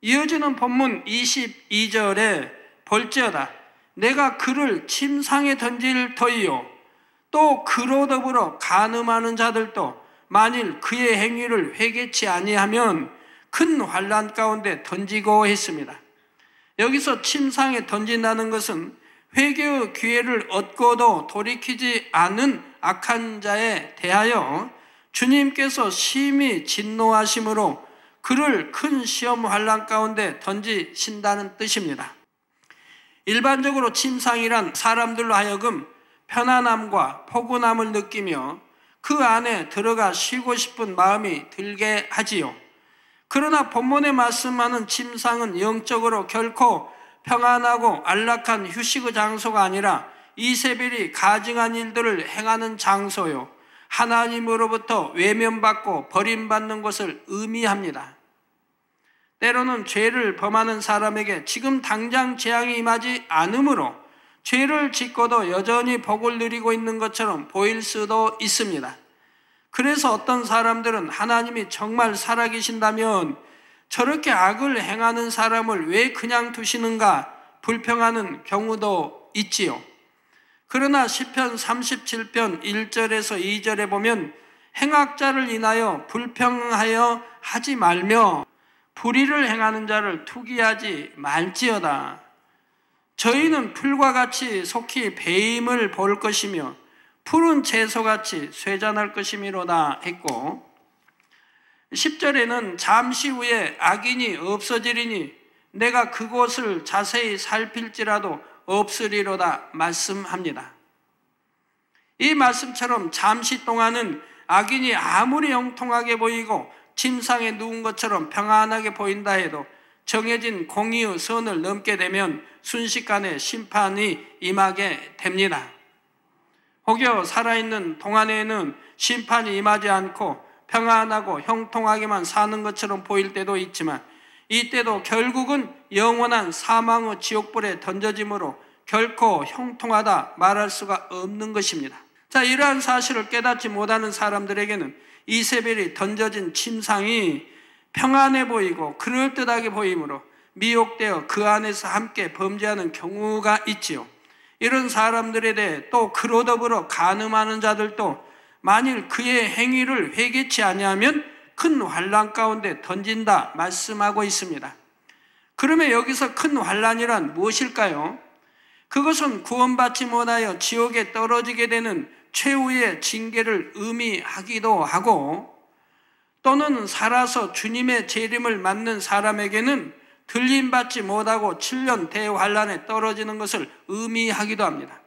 이어지는 본문 22절에 벌어다 내가 그를 침상에 던질 터이요. 또 그로 더불어 간음하는 자들도 만일 그의 행위를 회개치 아니하면 큰 환란 가운데 던지고 했습니다. 여기서 침상에 던진다는 것은 회개의 기회를 얻고도 돌이키지 않은 악한 자에 대하여 주님께서 심히 진노하심으로 그를 큰 시험 환란 가운데 던지신다는 뜻입니다. 일반적으로 침상이란 사람들로 하여금 편안함과 포근함을 느끼며 그 안에 들어가 쉬고 싶은 마음이 들게 하지요. 그러나 본문의 말씀하는 침상은 영적으로 결코 평안하고 안락한 휴식의 장소가 아니라 이세벨이 가증한 일들을 행하는 장소요. 하나님으로부터 외면받고 버림받는 것을 의미합니다. 때로는 죄를 범하는 사람에게 지금 당장 재앙이 임하지 않으므로 죄를 짓고도 여전히 복을 누리고 있는 것처럼 보일 수도 있습니다. 그래서 어떤 사람들은 하나님이 정말 살아계신다면 저렇게 악을 행하는 사람을 왜 그냥 두시는가 불평하는 경우도 있지요. 그러나 10편 37편 1절에서 2절에 보면 행악자를 인하여 불평하여 하지 말며 불의를 행하는 자를 투기하지 말지어다. 저희는 풀과 같이 속히 배임을 볼 것이며 푸른 채소같이 쇠잔할 것이미로다 했고 10절에는 잠시 후에 악인이 없어지리니 내가 그곳을 자세히 살필지라도 없으리로다 말씀합니다. 이 말씀처럼 잠시 동안은 악인이 아무리 형통하게 보이고 침상에 누운 것처럼 평안하게 보인다 해도 정해진 공의의 선을 넘게 되면 순식간에 심판이 임하게 됩니다. 혹여 살아있는 동안에는 심판이 임하지 않고 평안하고 형통하게만 사는 것처럼 보일 때도 있지만 이때도 결국은 영원한 사망의 지옥불에 던져짐으로 결코 형통하다 말할 수가 없는 것입니다. 자, 이러한 사실을 깨닫지 못하는 사람들에게는 이세벨이 던져진 침상이 평안해 보이고 그럴듯하게 보이므로 미혹되어 그 안에서 함께 범죄하는 경우가 있지요. 이런 사람들에 대해 또 그로 더불어 가늠하는 자들도 만일 그의 행위를 회개치 아니하면 큰 환란 가운데 던진다 말씀하고 있습니다. 그러면 여기서 큰 환란이란 무엇일까요? 그것은 구원받지 못하여 지옥에 떨어지게 되는 최후의 징계를 의미하기도 하고 또는 살아서 주님의 재림을 맞는 사람에게는 들림받지 못하고 7년 대환란에 떨어지는 것을 의미하기도 합니다.